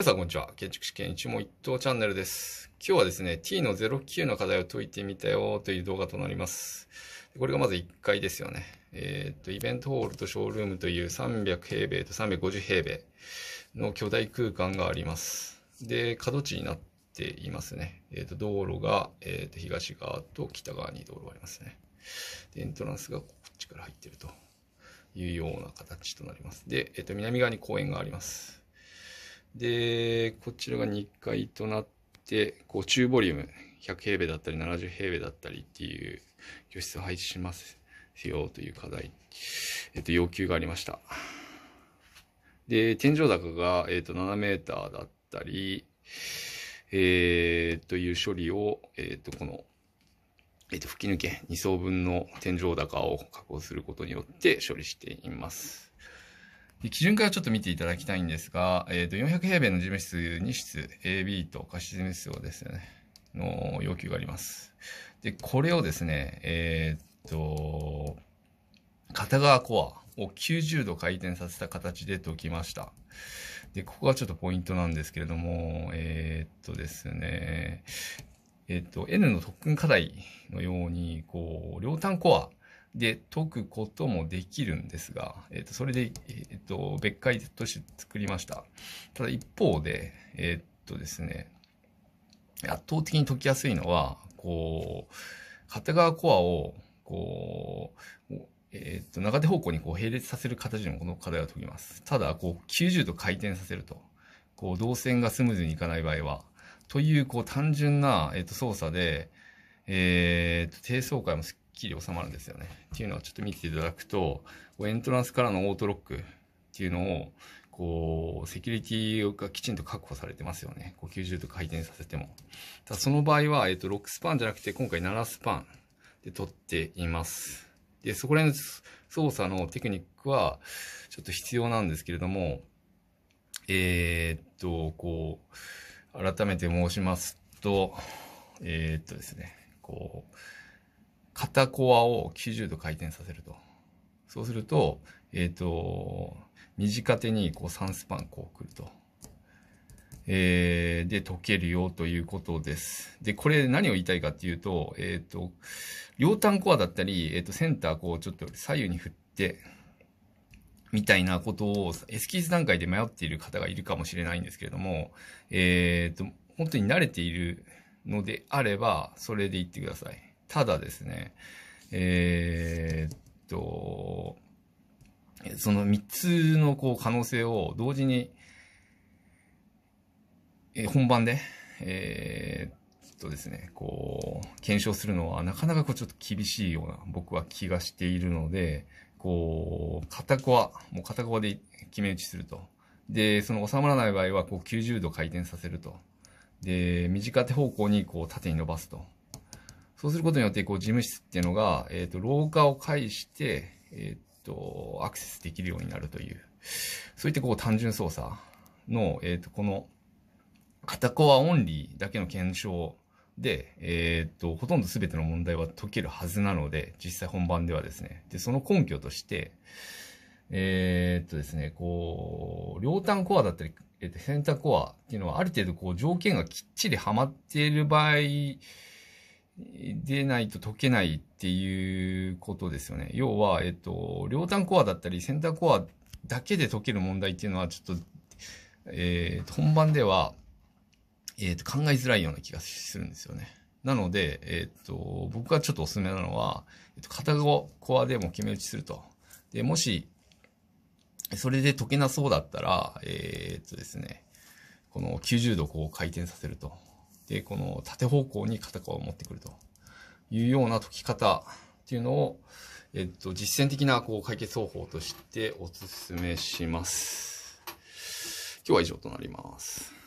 皆さん、こんにちは。建築士験一問一答チャンネルです。今日はですね、t の09の課題を解いてみたよという動画となります。これがまず1階ですよね。えー、っと、イベントホールとショールームという300平米と350平米の巨大空間があります。で、角地になっていますね。えー、っと、道路が、えー、っと、東側と北側に道路がありますね。で、エントランスがこっちから入ってるというような形となります。で、えっと、南側に公園があります。で、こちらが2階となって、こう中ボリューム100平米だったり70平米だったりっていう居室を配置しますよという課題、えっと、要求がありました。で、天井高が、えっと、7メーターだったり、えー、という処理を、えっと、この、えっと、吹き抜け2層分の天井高を確保することによって処理しています。基準からちょっと見ていただきたいんですが、えっ、ー、と、400平米の事務室2室 AB と貸し事務室をですね、の要求があります。で、これをですね、えっ、と、片側コアを90度回転させた形で解きました。で、ここがちょっとポイントなんですけれども、えー、っとですね、えー、っと、N の特訓課題のように、こう、両端コアで解くこともできるんですが、えー、とそれで、えー、と別解として作りました。ただ一方で、えっ、とですね、圧倒的に解きやすいのは、こう、片側コアを、こう、えっ、ー、と、長手方向にこう並列させる形でもこの課題は解きます。ただ、こう、90度回転させると、こう、動線がスムーズにいかない場合は、という、こう、単純な、えっ、ー、と、操作で、えっ、ー、と、低層階もすきり収まるんですよね。っていうのをちょっと見ていただくと、エントランスからのオートロックっていうのを、こう、セキュリティがきちんと確保されてますよね。こう90度回転させても。ただその場合は、えっ、と、6スパンじゃなくて、今回7スパンで取っています。で、そこら辺の操作のテクニックは、ちょっと必要なんですけれども、えー、っと、こう、改めて申しますと、えー、っとですね、こう、片コアを90度回転させると。そうすると、えっ、ー、と、短手にこう3スパンこうくると。えー、で、溶けるよということです。で、これ何を言いたいかっていうと、えっ、ー、と、両端コアだったり、えっ、ー、と、センターこうちょっと左右に振って、みたいなことをエスキーズ段階で迷っている方がいるかもしれないんですけれども、えっ、と、本当に慣れているのであれば、それで言ってください。ただですね、えー、っと、その3つのこう可能性を同時に、え本番で、えー、っとですね、こう、検証するのはなかなかこうちょっと厳しいような僕は気がしているので、こう、片コア、もう片コアで決め打ちすると。で、その収まらない場合は、こう90度回転させると。で、短手方向にこう縦に伸ばすと。そうすることによって、こう、事務室っていうのが、えっ、と、廊下を介して、えっ、と、アクセスできるようになるという、そういったこう、単純操作の、えっ、と、この、片コアオンリーだけの検証で、えっ、と、ほとんど全ての問題は解けるはずなので、実際本番ではですね。で、その根拠として、えー、っとですね、こう、両端コアだったり、えっと、センターコアっていうのはある程度こう条件がきっちりはまっている場合でないと解けないっていうことですよね。要は、えっと、両端コアだったり、センターコアだけで解ける問題っていうのは、ちょっと、えー、本番では、えー、と考えづらいような気がするんですよね。なので、えっ、と、僕がちょっとおすすめなのは、えっと、片コアでも決め打ちすると。で、もし、それで解けなそうだったら、えー、っとですね、この90度こう回転させると。で、この縦方向に肩を持ってくるというような解き方っていうのを、えっと、実践的なこう解決方法としてお勧めします。今日は以上となります。